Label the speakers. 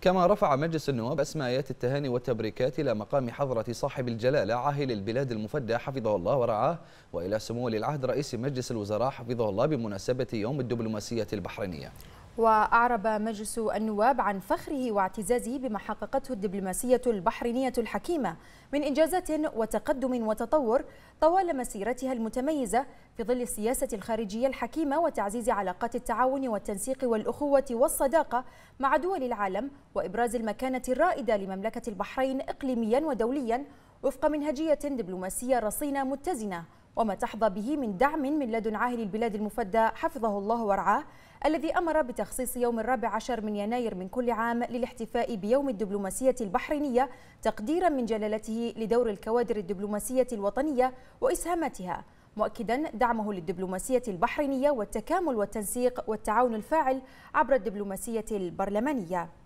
Speaker 1: كما رفع مجلس النواب أسماء آيات التهاني والتبريكات إلى مقام حضرة صاحب الجلالة عاهل البلاد المفدى حفظه الله ورعاه وإلى سمو ولي العهد رئيس مجلس الوزراء حفظه الله بمناسبة يوم الدبلوماسية البحرينية
Speaker 2: وأعرب مجلس النواب عن فخره واعتزازه بما حققته الدبلوماسية البحرينية الحكيمة من إنجازات وتقدم وتطور طوال مسيرتها المتميزة في ظل السياسة الخارجية الحكيمة وتعزيز علاقات التعاون والتنسيق والأخوة والصداقة مع دول العالم وإبراز المكانة الرائدة لمملكة البحرين إقليميا ودوليا وفق منهجية دبلوماسية رصينة متزنة وما تحظى به من دعم من لدن عاهل البلاد المفدى حفظه الله ورعاه الذي أمر بتخصيص يوم الرابع عشر من يناير من كل عام للاحتفاء بيوم الدبلوماسية البحرينية تقديرا من جلالته لدور الكوادر الدبلوماسية الوطنية وإسهاماتها مؤكدا دعمه للدبلوماسية البحرينية والتكامل والتنسيق والتعاون الفاعل عبر الدبلوماسية البرلمانية